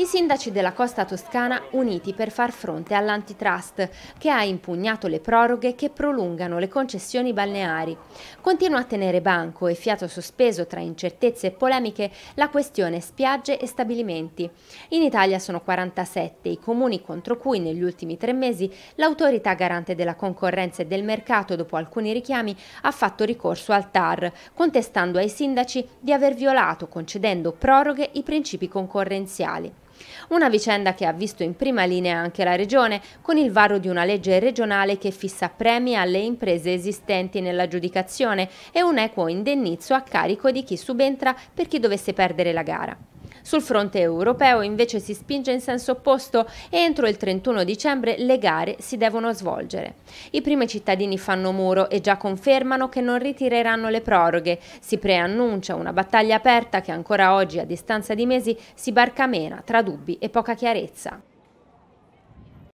I sindaci della costa toscana uniti per far fronte all'antitrust che ha impugnato le proroghe che prolungano le concessioni balneari. Continua a tenere banco e fiato sospeso tra incertezze e polemiche la questione spiagge e stabilimenti. In Italia sono 47 i comuni contro cui negli ultimi tre mesi l'autorità garante della concorrenza e del mercato dopo alcuni richiami ha fatto ricorso al TAR, contestando ai sindaci di aver violato concedendo proroghe i principi concorrenziali. Una vicenda che ha visto in prima linea anche la Regione, con il varo di una legge regionale che fissa premi alle imprese esistenti nell'aggiudicazione e un equo indennizzo a carico di chi subentra per chi dovesse perdere la gara. Sul fronte europeo invece si spinge in senso opposto e entro il 31 dicembre le gare si devono svolgere. I primi cittadini fanno muro e già confermano che non ritireranno le proroghe. Si preannuncia una battaglia aperta che ancora oggi, a distanza di mesi, si barcamena tra dubbi e poca chiarezza.